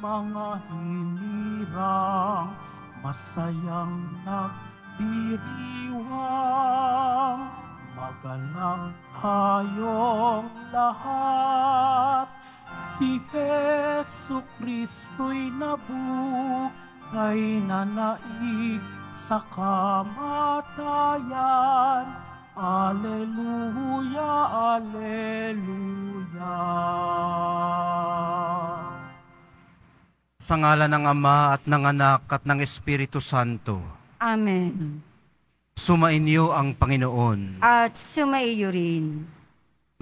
mga hinirang masayang nagdiriwang magalang tayong lahat si Jesu Kristo'y nabuhay na naig sa kamatayan Aleluya, Aleluya. Sa ngala ng Ama at ng Anak at ng Espiritu Santo. Amen. Sumainyo ang Panginoon. At sumaiyo rin.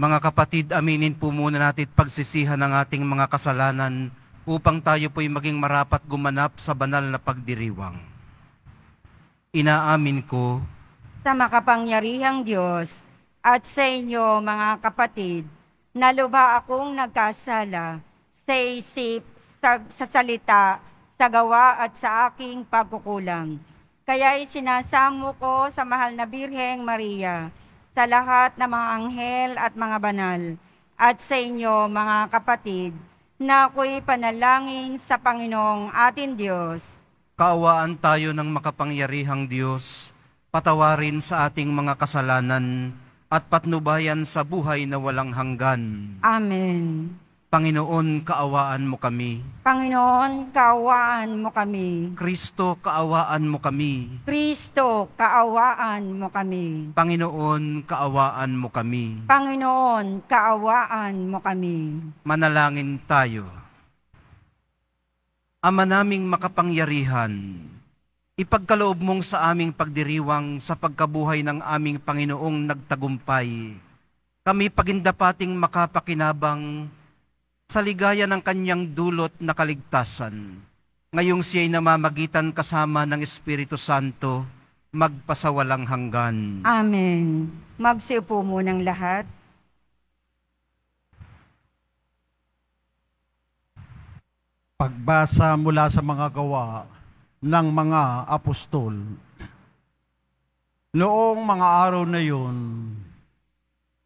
Mga kapatid, aminin po muna natin pagsisihan ng ating mga kasalanan upang tayo po'y maging marapat gumanap sa banal na pagdiriwang. Inaamin ko sa makapangyarihang Diyos at sa inyo mga kapatid na akong nagkasala sa isip sa, sa salita, sa gawa at sa aking pagkukulang. Kaya sinasamo ko sa mahal na Birheng Maria, sa lahat ng mga anghel at mga banal, at sa inyo mga kapatid, na ako'y panalangin sa Panginoong atin Diyos. Kawaan tayo ng makapangyarihang Diyos, patawarin sa ating mga kasalanan, at patnubayan sa buhay na walang hanggan. Amen. Panginoon, kaawaan mo kami. Panginoon, kaawaan mo kami. Kristo, kaawaan mo kami. Kristo, kaawaan mo kami. Panginoon, kaawaan mo kami. Panginoon, kaawaan mo kami. Manalangin tayo. Ama naming makapangyarihan, ipagkaloob mong sa aming pagdiriwang sa pagkabuhay ng aming Panginoong nagtagumpay. Kami pagindapating makapakinabang sa ligaya ng kanyang dulot na kaligtasan. Ngayong siya'y namamagitan kasama ng Espiritu Santo, magpasawalang hanggan. Amen. Magsiupo ng lahat. Pagbasa mula sa mga gawa ng mga apostol. Noong mga araw na yun,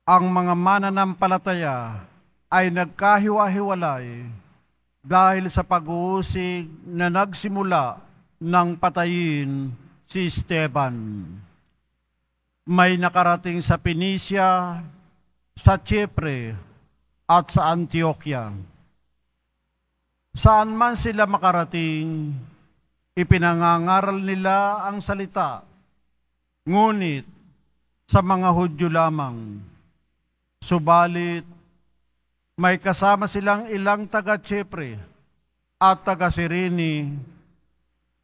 ang mga mananampalataya ay nagkahiwa-hiwalay dahil sa pag-uusig na nagsimula ng patayin si Esteban. May nakarating sa Phoenicia, sa Chipre, at sa Antioquia. Saan man sila makarating, ipinangangaral nila ang salita. Ngunit sa mga Hudyo lamang. Subalit may kasama silang ilang taga Chipre at taga Sirini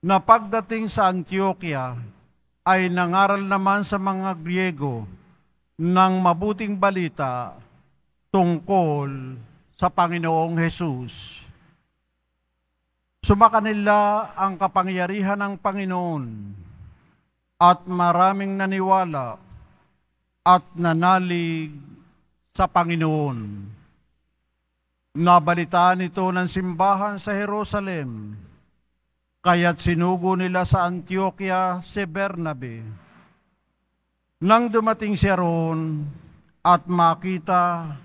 na pagdating sa Antioquia ay nangaral naman sa mga Griego ng mabuting balita tungkol sa Panginoong Hesus. Sumakanila ang kapangyarihan ng Panginoon at maraming naniwala at nanalig sa Panginoon. Nabalitaan ito ng simbahan sa Jerusalem, kaya't sinugo nila sa Antioquia si Bernabe. Nang dumating siya roon at makita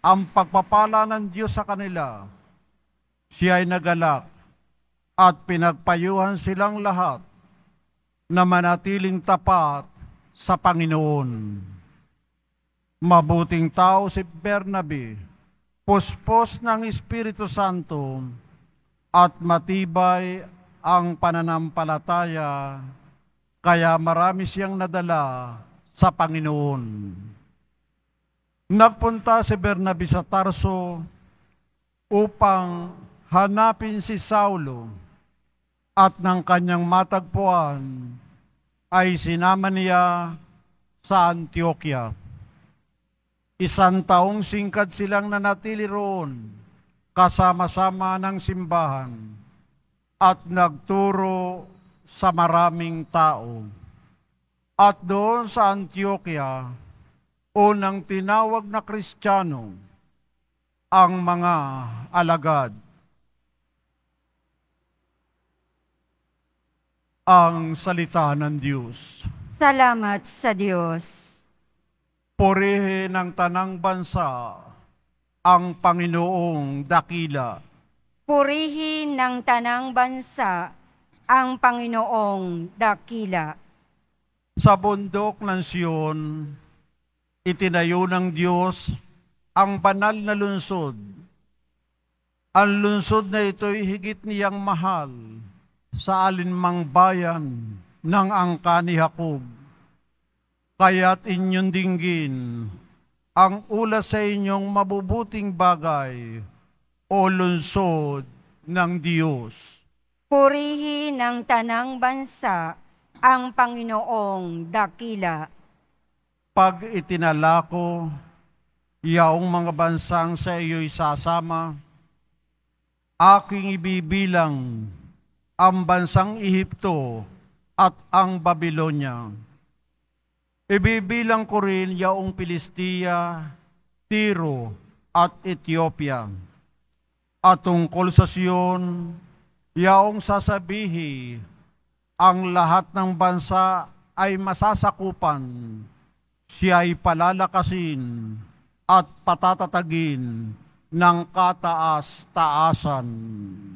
ang pagpapala ng Diyos sa kanila, siya ay nagalak at pinagpayuhan silang lahat na manatiling tapat sa Panginoon. Mabuting tao si Bernabe puspos ng Espiritu Santo at matibay ang pananampalataya kaya marami siyang nadala sa Panginoon. Nagpunta si Bernabe sa Tarso upang hanapin si Saulo at ng kanyang matagpuan ay sinama niya sa Antioquia. Isang taong singkad silang nanatili roon kasama-sama ng simbahan at nagturo sa maraming tao. At doon sa Antioquia, unang tinawag na Kristiyano, ang mga alagad. Ang salita ng Diyos. Salamat sa Diyos. Purihin ng tanang bansa ang Panginoong dakila. Purihin ng tanang bansa ang Panginoong dakila. Sa bundok ng Siyon, itinayo ng Diyos ang banal na lungsod. Ang lungsod na ito'y higit niyang mahal sa alinmang bayan ng angka ni Jacob Kaya't inyong dinggin ang ula sa inyong mabubuting bagay o lunsod ng Diyos. Purihin ng tanang bansa ang Panginoong dakila. Pag itinala ko, yaong mga bansang sa iyo'y sasama, aking ibibilang ang bansang Ehipto at ang Babilonya Ibibilang ko rin yaong Pilistia, Tiro at Ethiopia. At tungkol sa Siyon, yaong sasabihi, ang lahat ng bansa ay masasakupan, siya'y palalakasin at patatatagin ng kataas-taasan.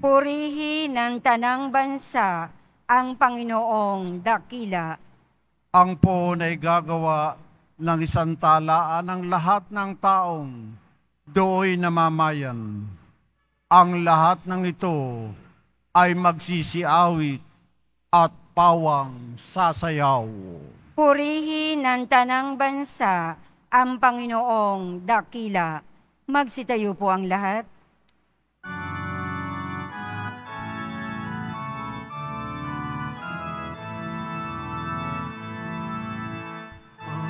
Purihin ng tanang bansa ang Panginoong Dakila ang poon ay gagawa ng isang talaan ng lahat ng taong dooy namamayan. Ang lahat ng ito ay magsisiawit at pawang sasayaw. Purihin ng tanang bansa ang Panginoong dakila. Magsitayo po ang lahat.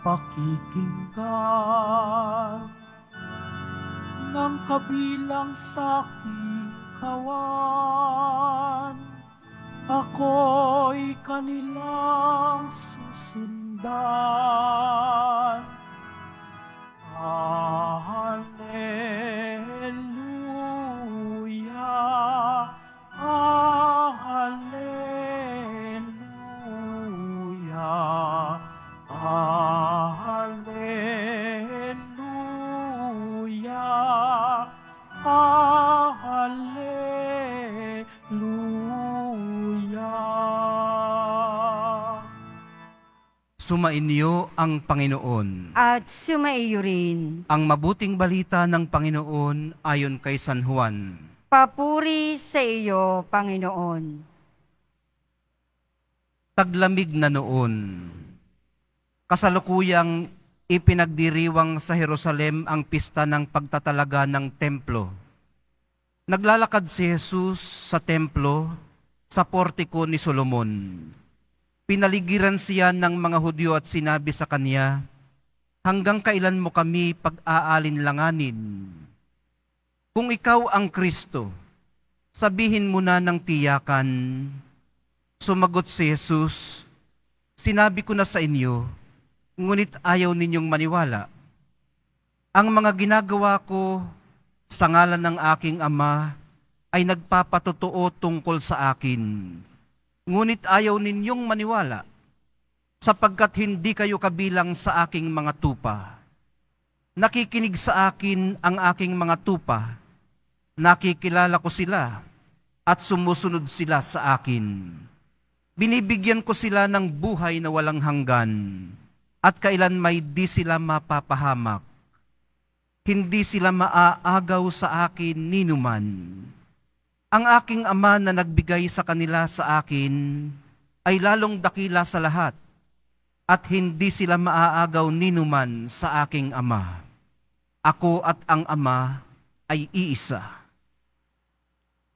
pakikinggan ng kabilang sa aking kawan. Ako'y kanilang susundan. Ah. Sumainyo ang Panginoon. At sumaiyo rin. Ang mabuting balita ng Panginoon ayon kay San Juan. Papuri sa iyo, Panginoon. Taglamig na noon. Kasalukuyang ipinagdiriwang sa Jerusalem ang pista ng pagtatalaga ng templo. Naglalakad si Jesus sa templo sa portiko ni Solomon Pinaligiran siya ng mga Hudyo at sinabi sa kanya, Hanggang kailan mo kami pag-aalinlanganin? Kung ikaw ang Kristo, sabihin mo na ng tiyakan. Sumagot si Jesus, Sinabi ko na sa inyo, ngunit ayaw ninyong maniwala. Ang mga ginagawa ko sa ngalan ng aking Ama ay nagpapatotoo tungkol sa akin ngunit ayaw ninyong maniwala, sapagkat hindi kayo kabilang sa aking mga tupa. Nakikinig sa akin ang aking mga tupa, nakikilala ko sila, at sumusunod sila sa akin. Binibigyan ko sila ng buhay na walang hanggan, at kailan may di sila mapapahamak. Hindi sila maaagaw sa akin ninuman. Ang aking ama na nagbigay sa kanila sa akin ay lalong dakila sa lahat at hindi sila maaagaw ninuman sa aking ama. Ako at ang ama ay iisa.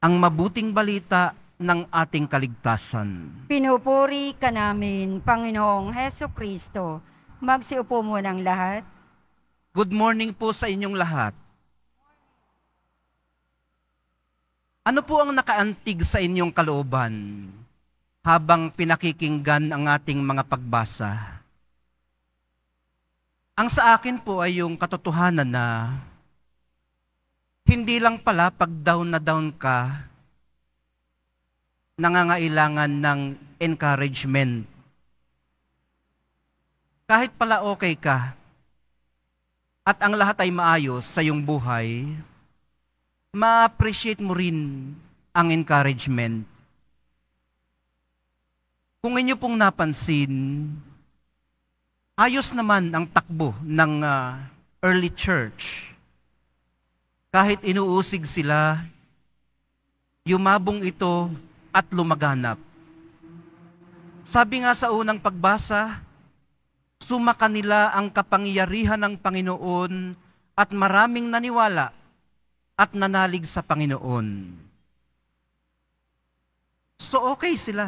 Ang mabuting balita ng ating kaligtasan. Pinupuri ka namin, Panginoong Heso Kristo. Magsiupo mo ng lahat. Good morning po sa inyong lahat. Ano po ang nakaantig sa inyong kalooban habang pinakikinggan ang ating mga pagbasa? Ang sa akin po ay yung katotohanan na hindi lang pala pag down na down ka, nangangailangan ng encouragement. Kahit pala okay ka, at ang lahat ay maayos sa iyong buhay, ma-appreciate mo rin ang encouragement. Kung inyo pong napansin, ayos naman ang takbo ng uh, early church. Kahit inuusig sila, yumabong ito at lumaganap. Sabi nga sa unang pagbasa, sumaka nila ang kapangyarihan ng Panginoon at maraming naniwala at nanalig sa Panginoon. So okay sila.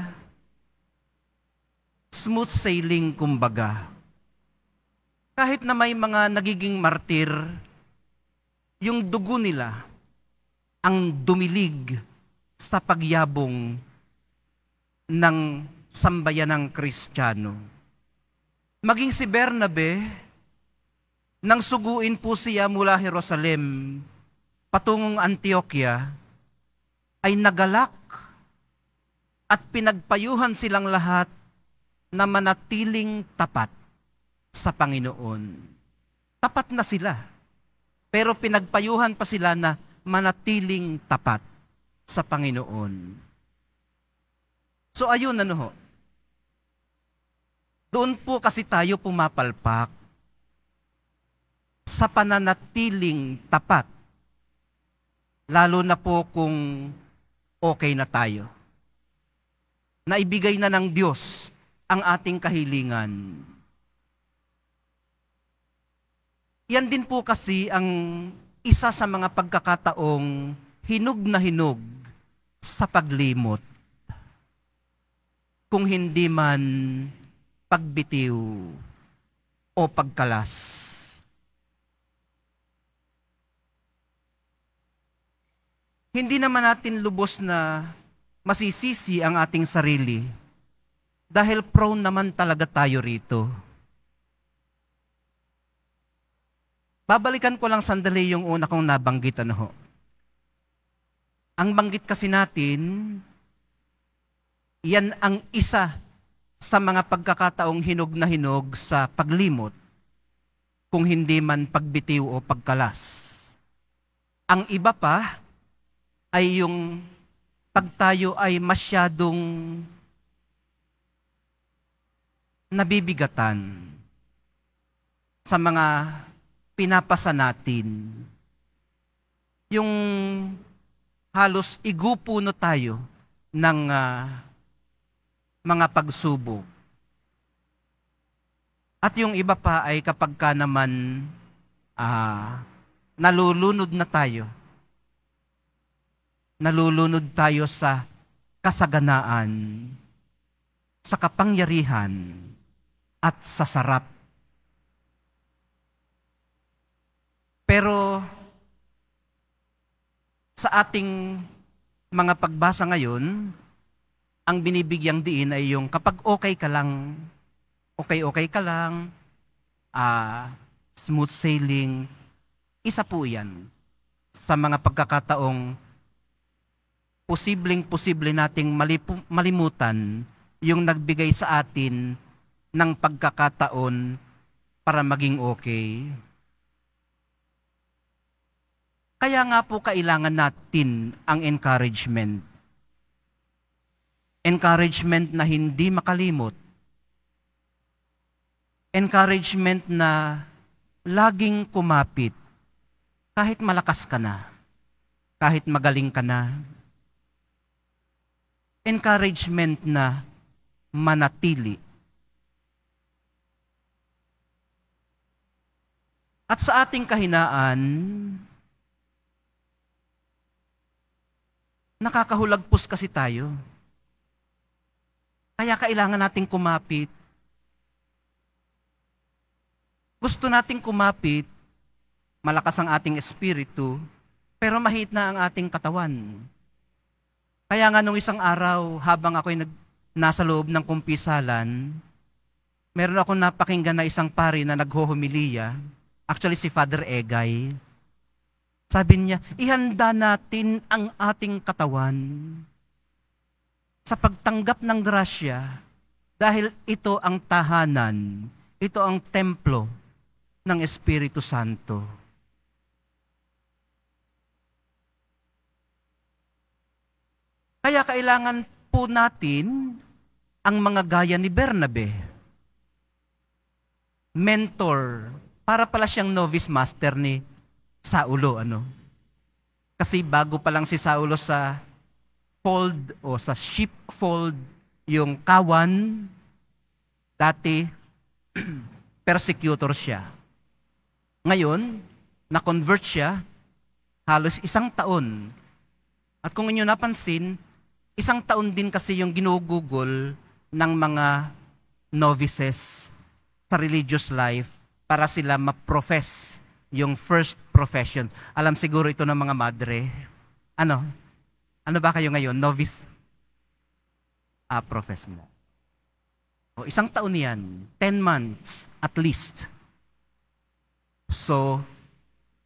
Smooth sailing kumbaga. Kahit na may mga nagiging martir, yung dugo nila ang dumilig sa pagyabong ng sambayanang Kristiyano. Maging si Bernabe, nang suguin po siya mula Jerusalem, patungong Antioquia ay nagalak at pinagpayuhan silang lahat na manatiling tapat sa Panginoon. Tapat na sila, pero pinagpayuhan pa sila na manatiling tapat sa Panginoon. So ayun, ano ho? Doon po kasi tayo pumapalpak sa pananatiling tapat Lalo na po kung okay na tayo. Naibigay na ng Diyos ang ating kahilingan. Yan din po kasi ang isa sa mga pagkakataong hinug na hinug sa paglimot. Kung hindi man pagbitiw o pagkalas. hindi naman natin lubos na masisisi ang ating sarili dahil prone naman talaga tayo rito. Babalikan ko lang sandali yung una kong nabanggit. Ano ho? Ang banggit kasi natin, yan ang isa sa mga pagkakataong hinog na hinog sa paglimot, kung hindi man pagbitiw o pagkalas. Ang iba pa, ay yung pagtayo ay masyadong nabibigatan sa mga pinapasa natin. Yung halos igupuno tayo ng uh, mga pagsubok. At yung iba pa ay kapag ka naman uh, nalulunod na tayo nalulunod tayo sa kasaganaan, sa kapangyarihan, at sa sarap. Pero sa ating mga pagbasa ngayon, ang binibigyang diin ay yung kapag okay ka lang, okay-okay ka lang, uh, smooth sailing, isa po yan sa mga pagkakataong posibleng-posible nating malipu- malimutan yung nagbigay sa atin ng pagkakataon para maging okay. Kaya nga po kailangan natin ang encouragement. Encouragement na hindi makalimot. Encouragement na laging kumapit kahit malakas ka na, kahit magaling ka na, encouragement na manatili. At sa ating kahinaan, nakakahulagpos kasi tayo. Kaya kailangan nating kumapit. Gusto nating kumapit, malakas ang ating espiritu, pero mahit na ang ating katawan. Kaya nga nung isang araw, habang ako'y nag, nasa loob ng kumpisalan, meron akong napakinggan na isang pari na naghohomiliya, actually si Father Egay. Sabi niya, ihanda natin ang ating katawan sa pagtanggap ng grasya dahil ito ang tahanan, ito ang templo ng Espiritu Santo. Kaya kailangan po natin ang mga gaya ni Bernabe. Mentor. Para pala siyang novice master ni Saulo. Ano? Kasi bago pa lang si Saulo sa fold o sa sheepfold, yung kawan, dati persecutor siya. Ngayon, na-convert siya halos isang taon. At kung inyo napansin, Isang taon din kasi yung ginugugol ng mga novices sa religious life para sila ma-profess yung first profession. Alam siguro ito ng mga madre. Ano? Ano ba kayo ngayon? Novice? Ah, profess na. O, isang taon yan. Ten months at least. So,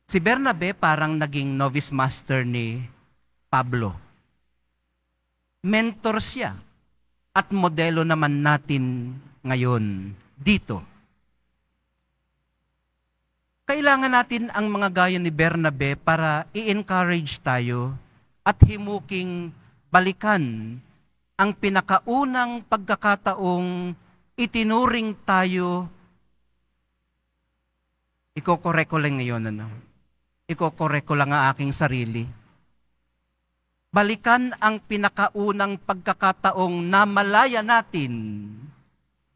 si Bernabe parang naging novice master ni Pablo mentor siya at modelo naman natin ngayon dito. Kailangan natin ang mga gaya ni Bernabe para i-encourage tayo at himuking balikan ang pinakaunang pagkakataong itinuring tayo ikokoreko lang ngayon ano ikokoreko lang ang aking sarili balikan ang pinakaunang pagkakataong namalaya natin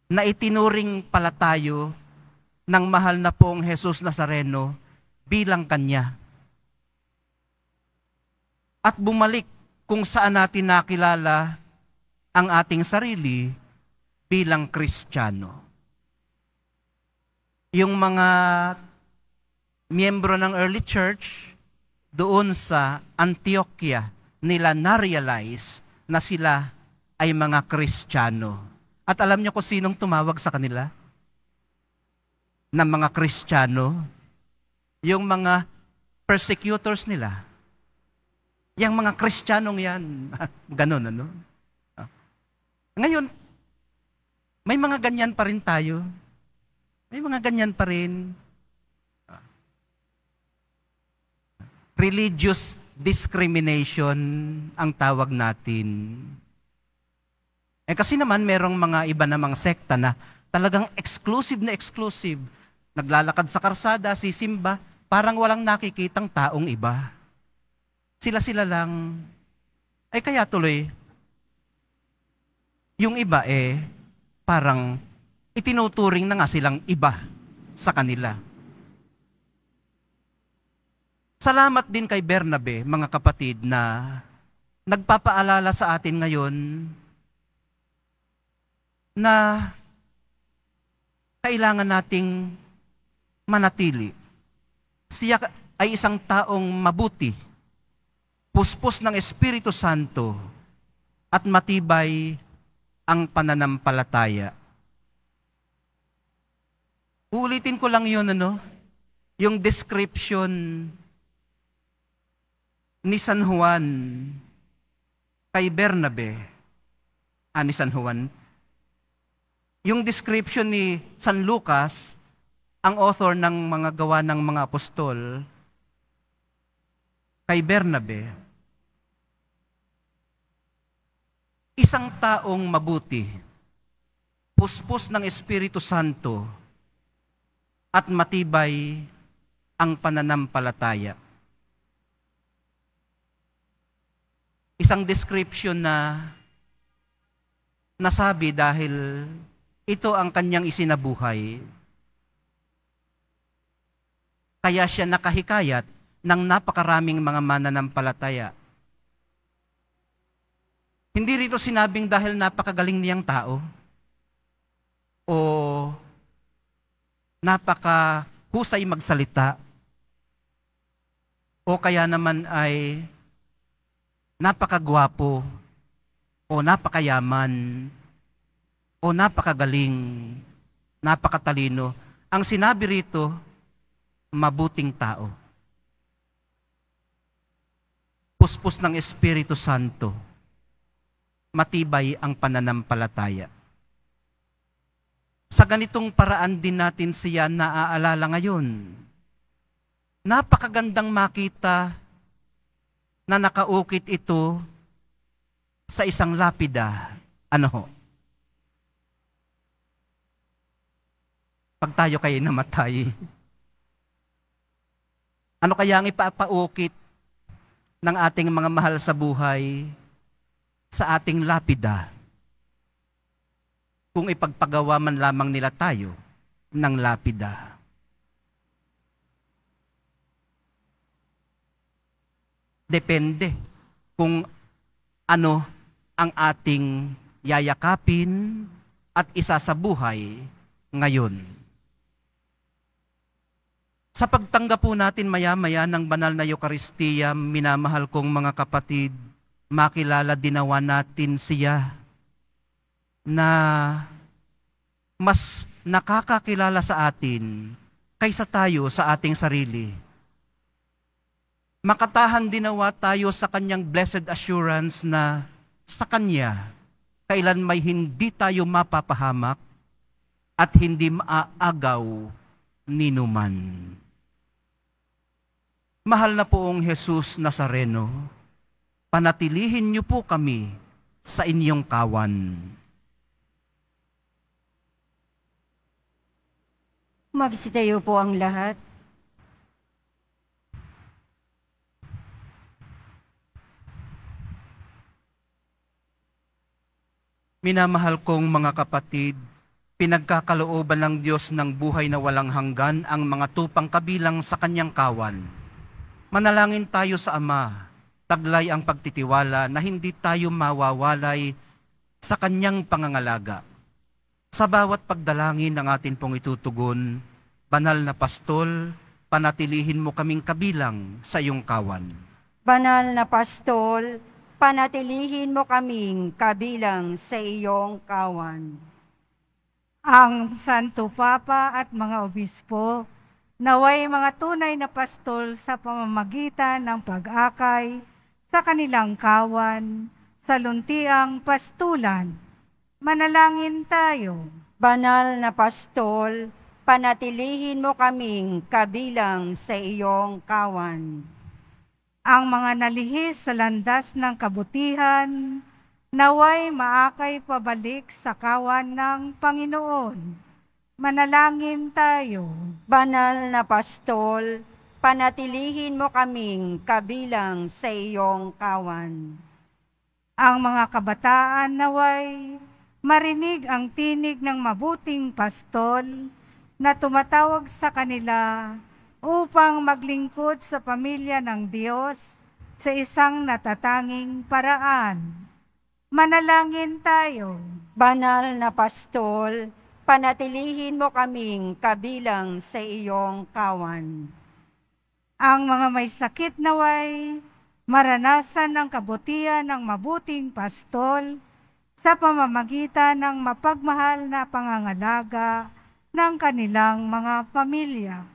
na itinuring pala tayo ng mahal na pong Jesus Nazareno bilang Kanya. At bumalik kung saan natin nakilala ang ating sarili bilang Kristiyano. Yung mga miyembro ng early church doon sa Antioquia, nila na-realize na sila ay mga Kristiyano. At alam niyo kung sinong tumawag sa kanila? Ng mga Kristiyano? Yung mga persecutors nila. Yung mga Kristiyanong yan. Ganun, ano? Ngayon, may mga ganyan pa rin tayo. May mga ganyan pa rin. Religious discrimination ang tawag natin. Eh kasi naman merong mga iba namang sekta na talagang exclusive na exclusive. Naglalakad sa karsada, sisimba, parang walang nakikitang taong iba. Sila-sila lang. Ay eh, kaya tuloy, yung iba eh, parang itinuturing na nga silang iba sa kanila. Salamat din kay Bernabe, mga kapatid, na nagpapaalala sa atin ngayon na kailangan nating manatili. Siya ay isang taong mabuti, puspos ng Espiritu Santo, at matibay ang pananampalataya. Ulitin ko lang yun, ano? Yung description ni San Juan kay Bernabe, ah, ni San Juan, yung description ni San Lucas, ang author ng mga gawa ng mga apostol, kay Bernabe, isang taong mabuti, puspos ng Espiritu Santo, at matibay ang pananampalataya. isang description na nasabi dahil ito ang kanyang isinabuhay. Kaya siya nakahikayat ng napakaraming mga mananampalataya. Hindi rito sinabing dahil napakagaling niyang tao o napakahusay magsalita o kaya naman ay napakagwapo, o napakayaman, o napakagaling, napakatalino. Ang sinabi rito, mabuting tao. Puspos ng Espiritu Santo. Matibay ang pananampalataya. Sa ganitong paraan din natin siya naaalala ngayon. Napakagandang makita na nakaukit ito sa isang lapida. Ano ho? Pag tayo kayo namatay, ano kaya ang ipapaukit ng ating mga mahal sa buhay sa ating lapida kung ipagpagawa man lamang nila tayo ng lapida? Depende kung ano ang ating yayakapin at isa sa buhay ngayon. Sa pagtanggap po natin maya-maya ng banal na Eukaristiya, minamahal kong mga kapatid, makilala dinawa natin siya na mas nakakakilala sa atin kaysa tayo sa ating sarili makatahan dinawa tayo sa kanyang blessed assurance na sa kanya kailan may hindi tayo mapapahamak at hindi maaagaw ninuman. Mahal na poong Jesus Nazareno, panatilihin niyo po kami sa inyong kawan. Magsitayo po ang lahat. Minamahal kong mga kapatid, pinagkakalooban ng Diyos ng buhay na walang hanggan ang mga tupang kabilang sa kanyang kawan. Manalangin tayo sa Ama, taglay ang pagtitiwala na hindi tayo mawawalay sa kanyang pangangalaga. Sa bawat pagdalangin ng atin pong itutugon, banal na pastol, panatilihin mo kaming kabilang sa iyong kawan. Banal na pastol, panatilihin mo kaming kabilang sa iyong kawan. Ang Santo Papa at mga obispo, naway mga tunay na pastol sa pamamagitan ng pag-akay sa kanilang kawan sa luntiang pastulan. Manalangin tayo. Banal na pastol, panatilihin mo kaming kabilang sa iyong kawan ang mga nalihis sa landas ng kabutihan, naway maakay pabalik sa kawan ng Panginoon. Manalangin tayo. Banal na pastol, panatilihin mo kaming kabilang sa iyong kawan. Ang mga kabataan naway marinig ang tinig ng mabuting pastol na tumatawag sa kanila upang maglingkod sa pamilya ng Diyos sa isang natatanging paraan. Manalangin tayo. Banal na pastol, panatilihin mo kaming kabilang sa iyong kawan. Ang mga may sakit naway, maranasan ang kabutihan ng mabuting pastol sa pamamagitan ng mapagmahal na pangangalaga ng kanilang mga pamilya.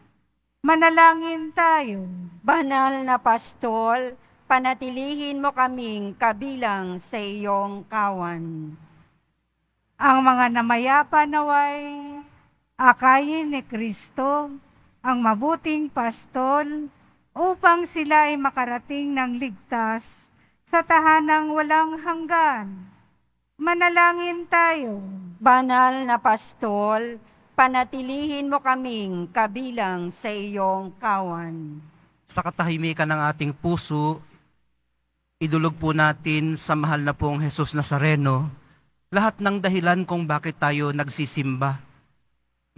Manalangin tayo. Banal na pastol, panatilihin mo kaming kabilang sa iyong kawan. Ang mga namayapa naway, akayin ni Kristo, ang mabuting pastol, upang sila ay makarating ng ligtas sa tahanang walang hanggan. Manalangin tayo. Banal na pastol, panatilihin mo kaming kabilang sa iyong kawan. Sa katahimikan ng ating puso, idulog po natin sa mahal na pong Jesus Nazareno lahat ng dahilan kung bakit tayo nagsisimba.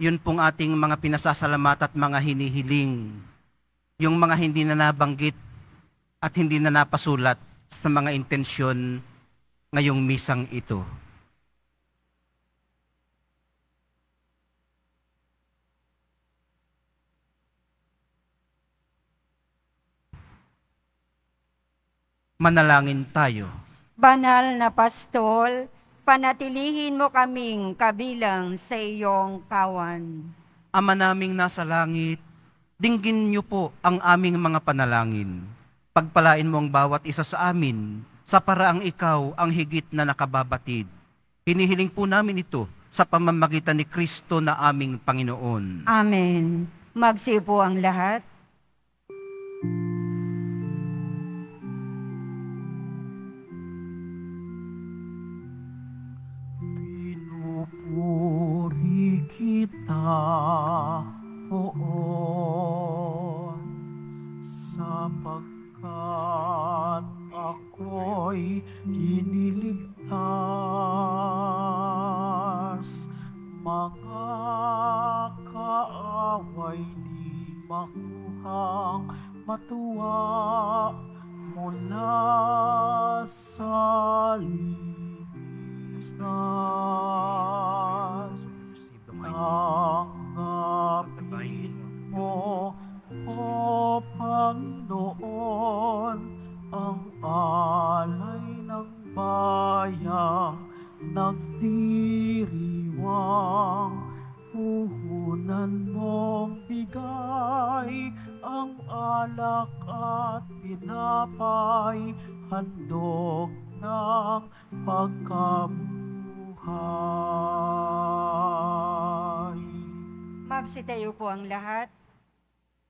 Yun pong ating mga pinasasalamat at mga hinihiling. Yung mga hindi na nabanggit at hindi na napasulat sa mga intensyon ngayong misang ito. Manalangin tayo. Banal na pastol, panatilihin mo kaming kabilang sa iyong kawan. Ama naming nasa langit, dinggin niyo po ang aming mga panalangin. Pagpalain mo ang bawat isa sa amin sa paraang ikaw ang higit na nakababatid. Hinihiling po namin ito sa pamamagitan ni Kristo na aming Panginoon. Amen. Magsipo ang lahat. Thank you. kita poon sapagkat ako'y giniligtas mga kaaway ni makuhang matuwa mula sa libis na tanggapin mo, O Panginoon, ang alay ng bayang nagdiriwang. Puhunan mong bigay ang alak at tinapay, handog ng pagkabuhay. Magsitayo po ang lahat.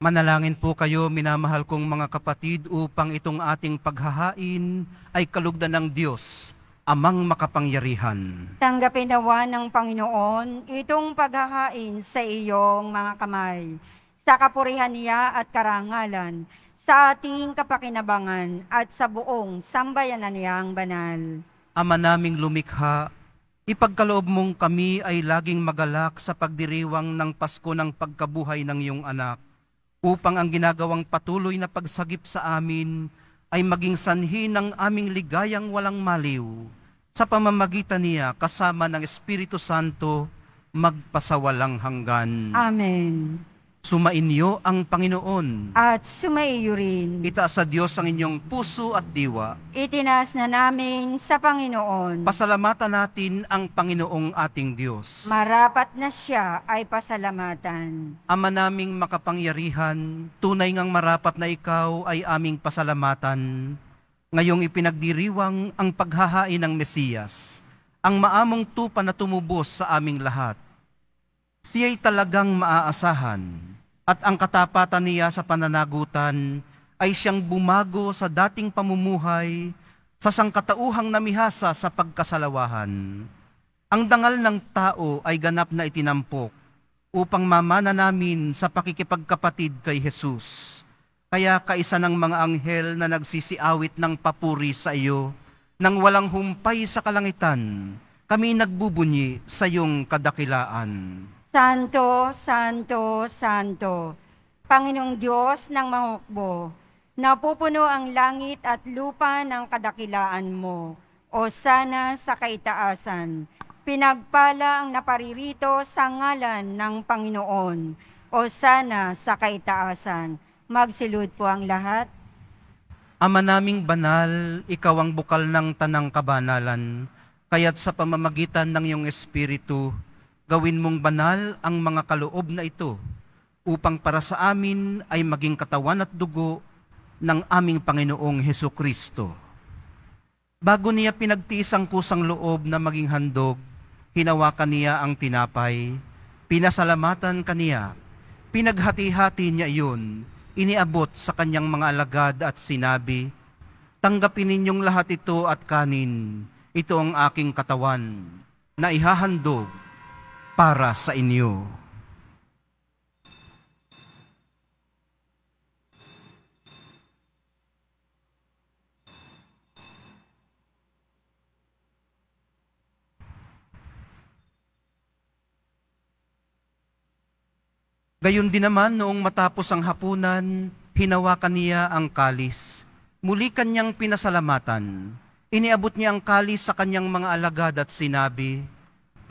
Manalangin po kayo, minamahal kong mga kapatid, upang itong ating paghahain ay kalugdan ng Diyos, amang makapangyarihan. Tanggapin nawa ng Panginoon itong paghahain sa iyong mga kamay, sa kapurihan niya at karangalan, sa ating kapakinabangan at sa buong sambayanan niyang banal. Ama naming lumikha, Ipagkaloob mong kami ay laging magalak sa pagdiriwang ng Pasko ng pagkabuhay ng iyong anak, upang ang ginagawang patuloy na pagsagip sa amin ay maging sanhi ng aming ligayang walang maliw sa pamamagitan niya kasama ng Espiritu Santo magpasawalang hanggan. Amen. Sumainyo ang Panginoon. At sumaiyo rin. Itaas sa Diyos ang inyong puso at diwa. Itinaas na namin sa Panginoon. Pasalamatan natin ang Panginoong ating Diyos. Marapat na siya ay pasalamatan. Ama naming makapangyarihan, tunay ngang marapat na ikaw ay aming pasalamatan. Ngayong ipinagdiriwang ang paghahain ng Mesiyas, ang maamong tupa na tumubos sa aming lahat. Siya'y talagang maaasahan at ang katapatan niya sa pananagutan ay siyang bumago sa dating pamumuhay sa sangkatauhang namihasa sa pagkasalawahan. Ang dangal ng tao ay ganap na itinampok upang mamana namin sa pakikipagkapatid kay Jesus. Kaya kaisa ng mga anghel na nagsisiawit ng papuri sa iyo, nang walang humpay sa kalangitan, kami nagbubunyi sa iyong kadakilaan. Santo, Santo, Santo, Panginoong Diyos ng mahukbo, napupuno ang langit at lupa ng kadakilaan mo, o sana sa kaitaasan. Pinagpala ang naparirito sa ngalan ng Panginoon, o sana sa kaitaasan. Magsilud po ang lahat. Ama naming banal, ikaw ang bukal ng tanang kabanalan, kaya't sa pamamagitan ng iyong Espiritu, gawin mong banal ang mga kaloob na ito upang para sa amin ay maging katawan at dugo ng aming Panginoong Heso Kristo. Bago niya pinagtiis ang kusang loob na maging handog, hinawakan niya ang tinapay, pinasalamatan kaniya, pinaghati-hati niya iyon, iniabot sa kanyang mga alagad at sinabi, Tanggapin ninyong lahat ito at kanin, ito ang aking katawan, na ihahandog para sa inyo. Gayon din naman noong matapos ang hapunan, hinawakan niya ang kalis. Muli kanyang pinasalamatan. Iniabot niya ang kalis sa kanyang mga alagad at sinabi,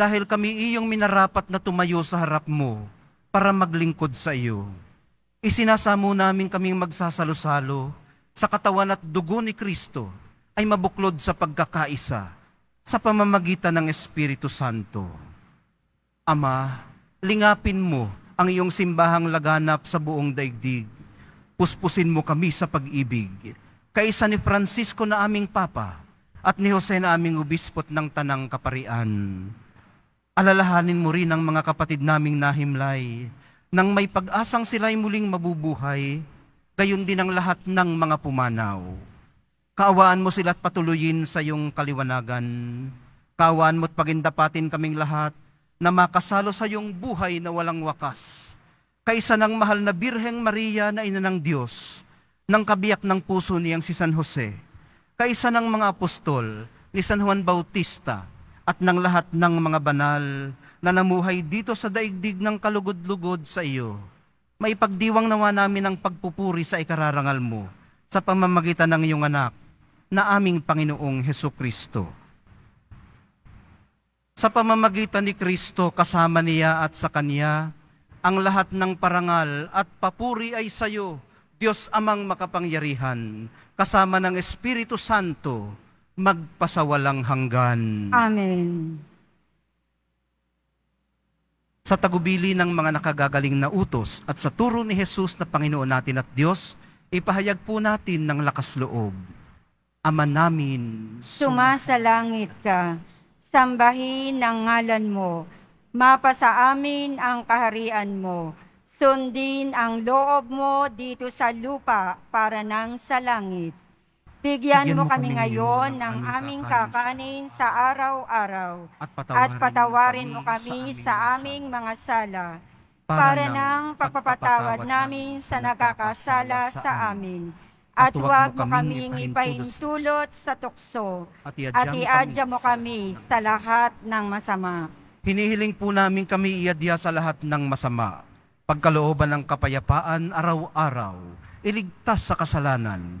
dahil kami iyong minarapat na tumayo sa harap mo para maglingkod sa iyo. Isinasamo namin kaming magsasalusalo sa katawan at dugo ni Kristo ay mabuklod sa pagkakaisa sa pamamagitan ng Espiritu Santo. Ama, lingapin mo ang iyong simbahang laganap sa buong daigdig. Puspusin mo kami sa pag-ibig, kaisa ni Francisco na aming Papa at ni Jose na aming Ubispot ng Tanang Kaparian. Alalahanin mo rin ang mga kapatid naming nahimlay, nang may pag-asang sila'y muling mabubuhay, gayon din ang lahat ng mga pumanaw. Kaawaan mo sila't patuloyin sa iyong kaliwanagan. Kaawaan mo't pagindapatin kaming lahat na makasalo sa iyong buhay na walang wakas. Kaysa ng mahal na Birheng Maria na ina ng Diyos, ng kabiyak ng puso niyang si San Jose. Kaysa ng mga apostol ni San Juan Bautista, at ng lahat ng mga banal na namuhay dito sa daigdig ng kalugod-lugod sa iyo. Maipagdiwang nawa namin ang pagpupuri sa ikararangal mo sa pamamagitan ng iyong anak na aming Panginoong Heso Kristo. Sa pamamagitan ni Kristo kasama niya at sa Kanya, ang lahat ng parangal at papuri ay sa iyo, Diyos amang makapangyarihan, kasama ng Espiritu Santo, magpasawalang hanggan. Amen. Sa tagubili ng mga nakagagaling na utos at sa turo ni Jesus na Panginoon natin at Diyos, ipahayag po natin ng lakas loob. Ama namin, sumasalangit ka, sambahin ang ngalan mo, mapasa amin ang kaharian mo, sundin ang loob mo dito sa lupa para nang sa langit. Bigyan, mo kami, ngayon ng aming kakanin sa araw-araw at patawarin, at patawarin mo kami sa aming mga sala para ng pagpapatawad namin sa nagkakasala sa amin. At huwag mo kaming ipahintulot sa tukso at iadya mo kami sa lahat ng masama. Hinihiling po namin kami iadya sa lahat ng masama. Pagkalooban ng kapayapaan araw-araw, iligtas sa kasalanan,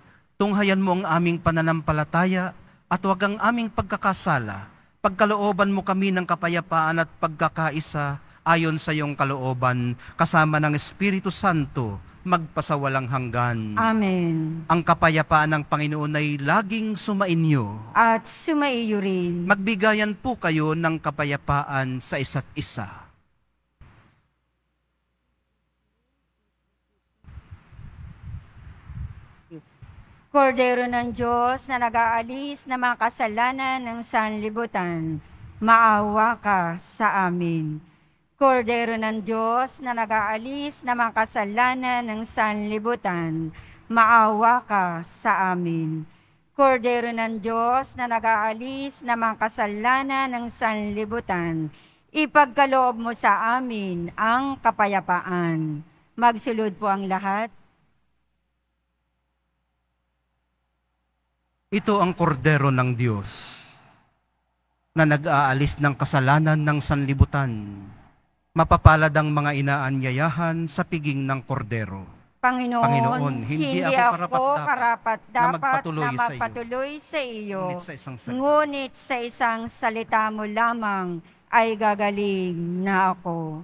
Tunghayan mo ang aming pananampalataya at huwag ang aming pagkakasala. Pagkalooban mo kami ng kapayapaan at pagkakaisa ayon sa iyong kalooban kasama ng Espiritu Santo magpasawalang hanggan. Amen. Ang kapayapaan ng Panginoon ay laging sumainyo. At sumaiyo rin. Magbigayan po kayo ng kapayapaan sa isa't isa. Kordero ng Diyos na nag-aalis ng mga kasalanan ng sanlibutan, maawa ka sa amin. Kordero ng Diyos na nag-aalis ng mga kasalanan ng sanlibutan, maawa ka sa amin. Kordero ng Diyos na nag-aalis ng mga kasalanan ng sanlibutan, ipagkaloob mo sa amin ang kapayapaan. Magsulod po ang lahat. Ito ang kordero ng Diyos na nag-aalis ng kasalanan ng sanlibutan. Mapapalad ang mga inaanyayahan sa piging ng kordero. Panginoon, Panginoon hindi, hindi ako karapat, ako karapat dapat, na magpatuloy, na magpatuloy sa iyo. Ngunit sa isang salita, Ngunit sa isang salita mo lamang ay gagaling na ako.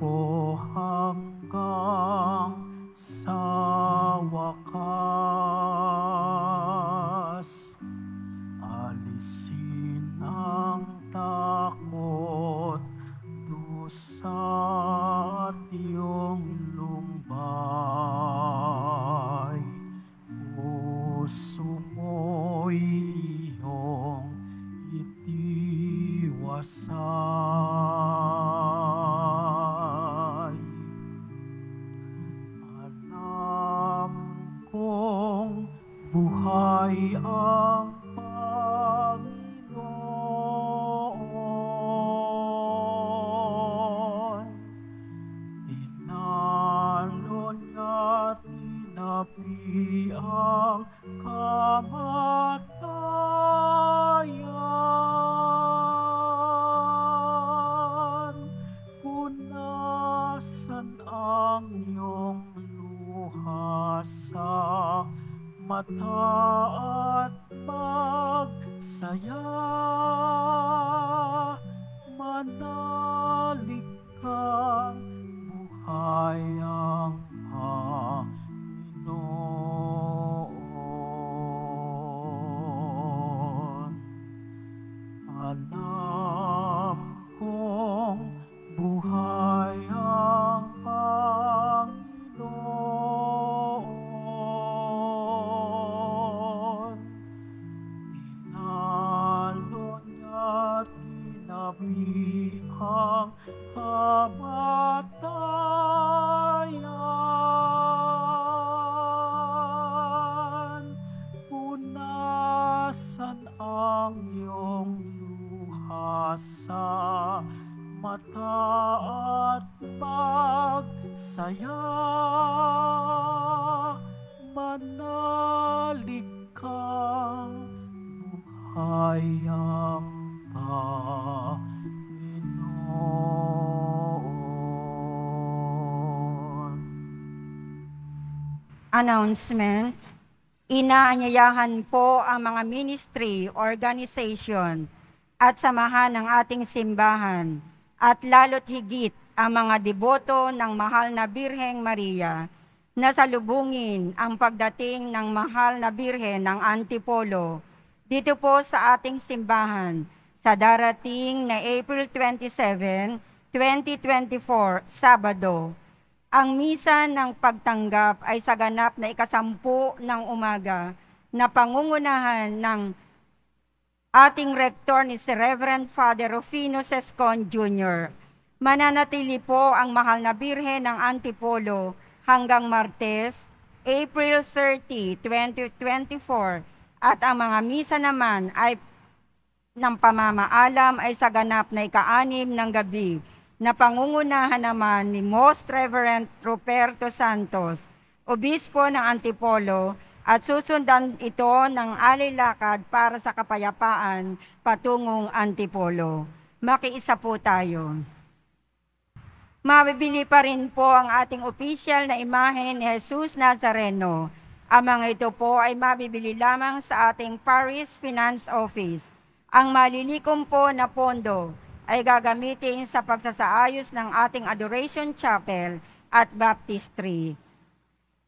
过客。No. announcement, inaanyayahan po ang mga ministry, organization at samahan ng ating simbahan at lalo't higit ang mga deboto ng mahal na Birheng Maria na salubungin ang pagdating ng mahal na Birhen ng Antipolo dito po sa ating simbahan sa darating na April 27, 2024, Sabado ang misa ng pagtanggap ay sa ganap na ikasampu ng umaga na pangungunahan ng ating rektor ni si Reverend Father Rufino Sescon Jr. Mananatili po ang mahal na birhen ng Antipolo hanggang Martes, April 30, 2024 at ang mga misa naman ay ng pamamaalam ay sa ganap na ika ng gabi na pangungunahan naman ni Most Reverend Ruperto Santos, Obispo ng Antipolo, at susundan ito ng alilakad para sa kapayapaan patungong Antipolo. Makiisa po tayo. Mabibili pa rin po ang ating official na imahe ni Jesus Nazareno. Ang mga ito po ay mabibili lamang sa ating Paris Finance Office. Ang malilikom po na pondo ay gagamitin sa pagsasaayos ng ating Adoration Chapel at Baptistry.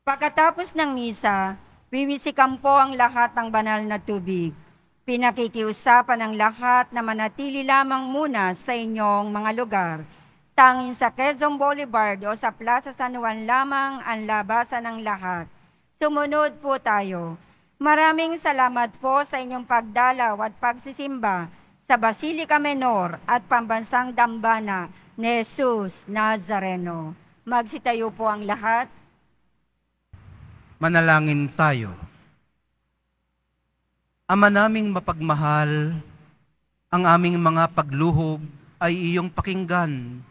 Pagkatapos ng misa, wiwisikan po ang lahat ng banal na tubig. Pinakikiusapan ang lahat na manatili lamang muna sa inyong mga lugar. Tangin sa Quezon Boulevard o sa Plaza San Juan lamang ang labasan ng lahat. Sumunod po tayo. Maraming salamat po sa inyong pagdalaw at pagsisimba sa Basilica Menor at Pambansang Dambana ni Jesus Nazareno. Magsitayo po ang lahat. Manalangin tayo. Ama naming mapagmahal, ang aming mga pagluhog ay iyong pakinggan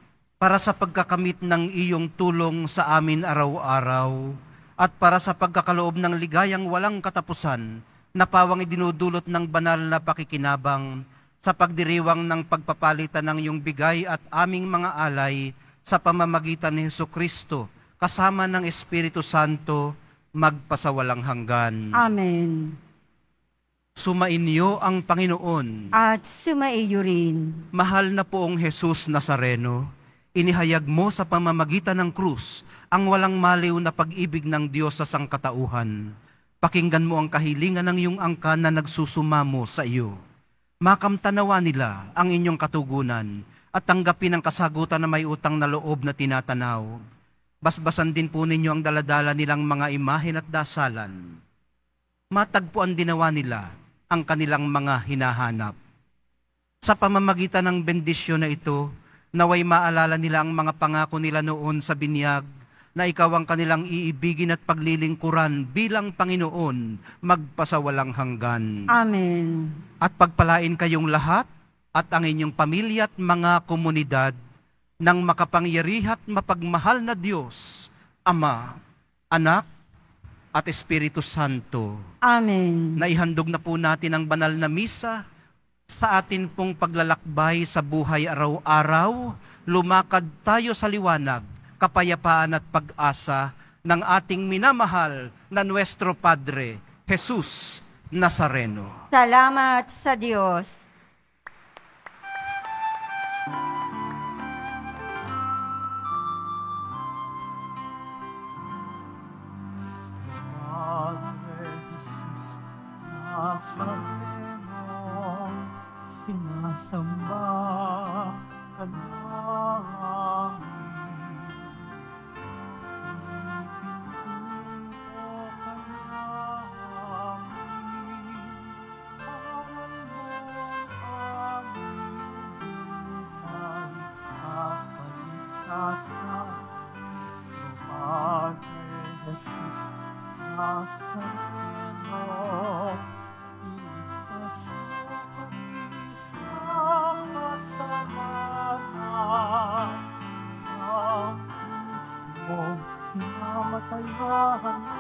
para sa pagkakamit ng iyong tulong sa amin araw-araw at para sa pagkakaloob ng ligayang walang katapusan na pawang idinudulot ng banal na pakikinabang sa pagdiriwang ng pagpapalitan ng iyong bigay at aming mga alay sa pamamagitan ni Heso Kristo kasama ng Espiritu Santo magpasawalang hanggan. Amen. Sumainyo ang Panginoon. At sumaiyo rin. Mahal na poong Jesus Nazareno, inihayag mo sa pamamagitan ng krus ang walang maliw na pag-ibig ng Diyos sa sangkatauhan. Pakinggan mo ang kahilingan ng iyong angka na nagsusumamo sa iyo makamtanawa nila ang inyong katugunan at tanggapin ang kasagutan na may utang na loob na tinatanaw. Basbasan din po ninyo ang daladala nilang mga imahen at dasalan. Matagpuan dinawa nila ang kanilang mga hinahanap. Sa pamamagitan ng bendisyon na ito, naway maalala nila ang mga pangako nila noon sa binyag na ikaw ang kanilang iibigin at paglilingkuran bilang Panginoon magpasawalang hanggan. Amen. At pagpalain kayong lahat at ang inyong pamilya at mga komunidad ng makapangyarihat mapagmahal na Diyos, Ama, Anak, at Espiritu Santo. Amen. Naihandog na po natin ang banal na misa sa atin pong paglalakbay sa buhay araw-araw. Lumakad tayo sa liwanag kapayapaan at pag-asa ng ating minamahal na Nuestro Padre, Jesus Nazareno. Salamat sa Diyos. Nazareno, sinasamba ka namin. Jesús Nazareno, Hijos sa kasalanan, ang mismo pinamatayan